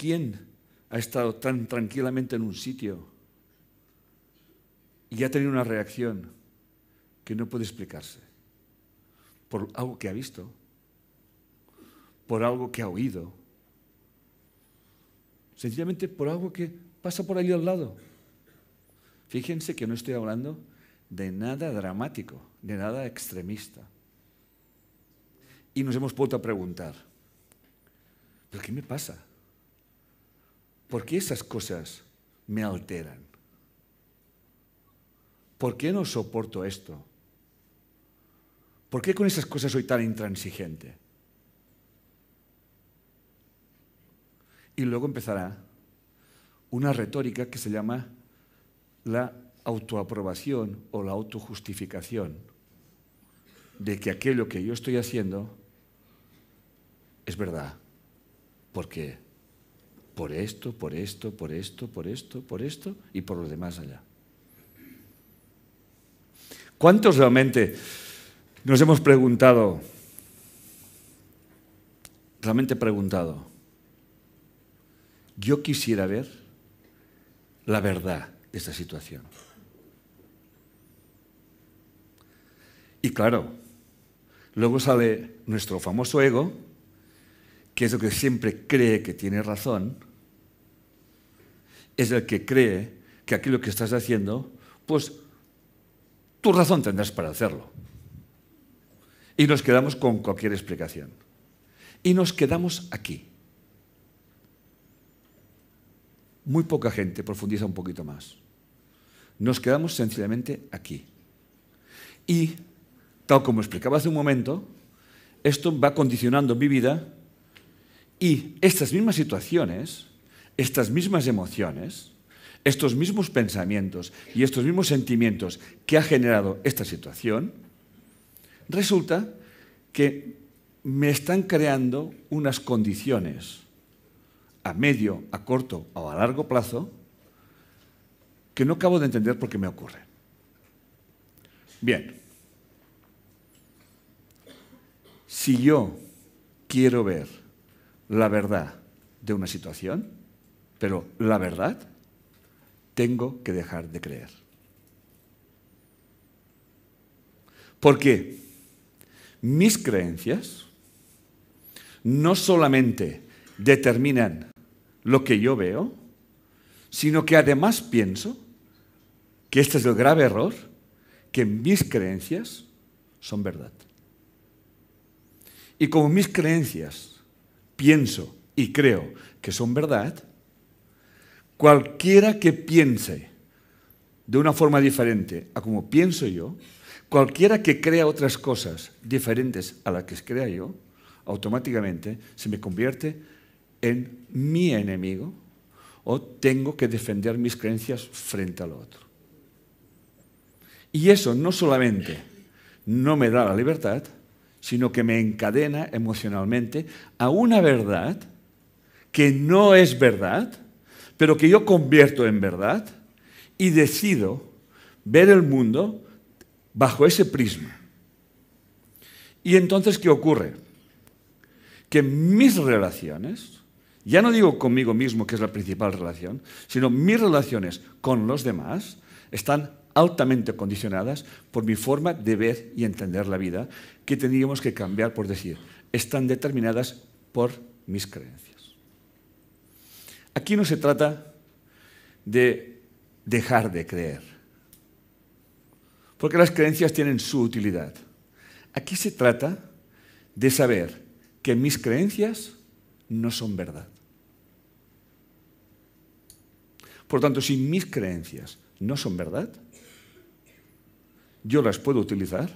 ¿Quién ha estado tan tranquilamente en un sitio y ha tenido una reacción que no puede explicarse? Por algo que ha visto, por algo que ha oído, sencillamente por algo que pasa por ahí al lado. Fíjense que no estoy hablando de nada dramático, de nada extremista. Y nos hemos vuelto a preguntar, ¿pero qué me pasa? ¿Por qué esas cosas me alteran? ¿Por qué no soporto esto? ¿Por qué con esas cosas soy tan intransigente? Y luego empezará una retórica que se llama la autoaprobación o la autojustificación de que aquello que yo estoy haciendo es verdad, qué? por esto, por esto, por esto, por esto, por esto y por los demás allá. ¿Cuántos realmente nos hemos preguntado, realmente preguntado, yo quisiera ver la verdad de esta situación? Y claro, luego sale nuestro famoso ego que es el que siempre cree que tiene razón, es el que cree que aquello que estás haciendo, pues tu razón tendrás para hacerlo. Y nos quedamos con cualquier explicación. Y nos quedamos aquí. Muy poca gente profundiza un poquito más. Nos quedamos sencillamente aquí. Y, tal como explicaba hace un momento, esto va condicionando mi vida y estas mismas situaciones, estas mismas emociones, estos mismos pensamientos y estos mismos sentimientos que ha generado esta situación, resulta que me están creando unas condiciones a medio, a corto o a largo plazo que no acabo de entender por qué me ocurren. Bien, si yo quiero ver la verdad de una situación, pero la verdad tengo que dejar de creer. Porque mis creencias no solamente determinan lo que yo veo, sino que además pienso que este es el grave error, que mis creencias son verdad. Y como mis creencias pienso y creo que son verdad, cualquiera que piense de una forma diferente a como pienso yo, cualquiera que crea otras cosas diferentes a las que crea yo, automáticamente se me convierte en mi enemigo o tengo que defender mis creencias frente al otro. Y eso no solamente no me da la libertad, sino que me encadena emocionalmente a una verdad que no es verdad, pero que yo convierto en verdad y decido ver el mundo bajo ese prisma. Y entonces, ¿qué ocurre? Que mis relaciones, ya no digo conmigo mismo, que es la principal relación, sino mis relaciones con los demás, están altamente condicionadas por mi forma de ver y entender la vida, que tendríamos que cambiar por decir, están determinadas por mis creencias. Aquí no se trata de dejar de creer, porque las creencias tienen su utilidad. Aquí se trata de saber que mis creencias no son verdad. Por tanto, si mis creencias no son verdad, yo las puedo utilizar,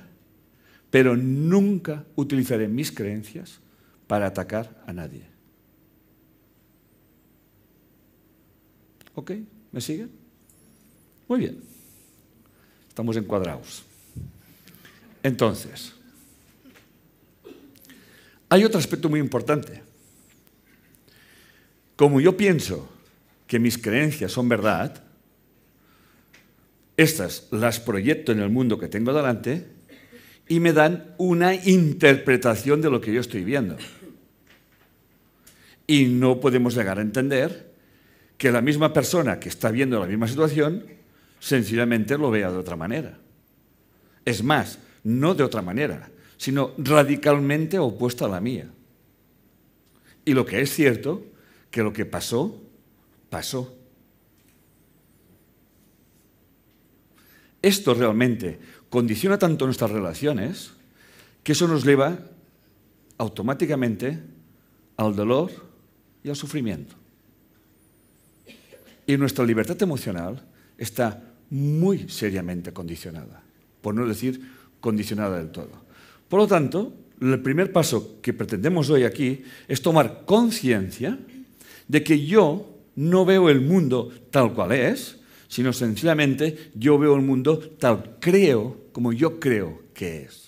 pero nunca utilizaré mis creencias para atacar a nadie. ¿Ok? ¿Me siguen? Muy bien. Estamos encuadrados. Entonces, hay otro aspecto muy importante. Como yo pienso que mis creencias son verdad, estas las proyecto en el mundo que tengo delante y me dan una interpretación de lo que yo estoy viendo. Y no podemos llegar a entender que la misma persona que está viendo la misma situación sencillamente lo vea de otra manera. Es más, no de otra manera, sino radicalmente opuesta a la mía. Y lo que es cierto, que lo que pasó, pasó. esto realmente condiciona tanto nuestras relaciones que eso nos lleva automáticamente al dolor y al sufrimiento. Y nuestra libertad emocional está muy seriamente condicionada, por no decir condicionada del todo. Por lo tanto, el primer paso que pretendemos hoy aquí es tomar conciencia de que yo no veo el mundo tal cual es, sino sencillamente yo veo el mundo tal creo como yo creo que es.